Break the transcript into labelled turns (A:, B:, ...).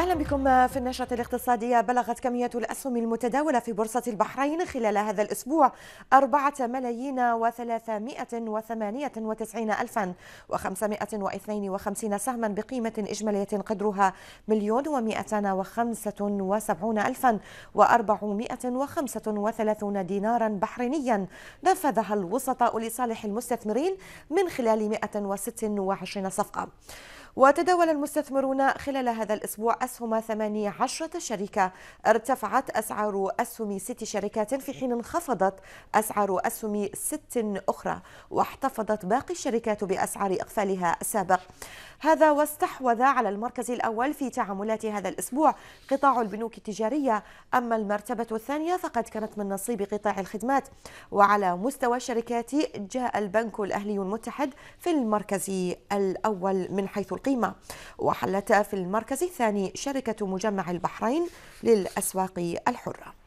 A: أهلا بكم في النشرة الاقتصادية بلغت كمية الأسهم المتداولة في بورصة البحرين خلال هذا الأسبوع أربعة ملايين وثلاثمائة وثمانية وتسعين الفا وخمسمائة واثنين وخمسين سهما بقيمة إجمالية قدرها مليون وخمسة وسبعون الفا وأربعمائة وخمسة وثلاثون دينارا بحرينيا نفذها الوسطاء لصالح المستثمرين من خلال وست وعشرين صفقة وتداول المستثمرون خلال هذا الأسبوع أسهم 18 شركة ارتفعت أسعار أسهم ست شركات في حين انخفضت أسعار أسهم ست أخرى واحتفظت باقي الشركات بأسعار إقفالها السابق هذا واستحوذ على المركز الأول في تعاملات هذا الأسبوع قطاع البنوك التجارية أما المرتبة الثانية فقد كانت من نصيب قطاع الخدمات وعلى مستوى الشركات جاء البنك الأهلي المتحد في المركز الأول من حيث القيمة وحلت في المركز الثاني شركة مجمع البحرين للأسواق الحرة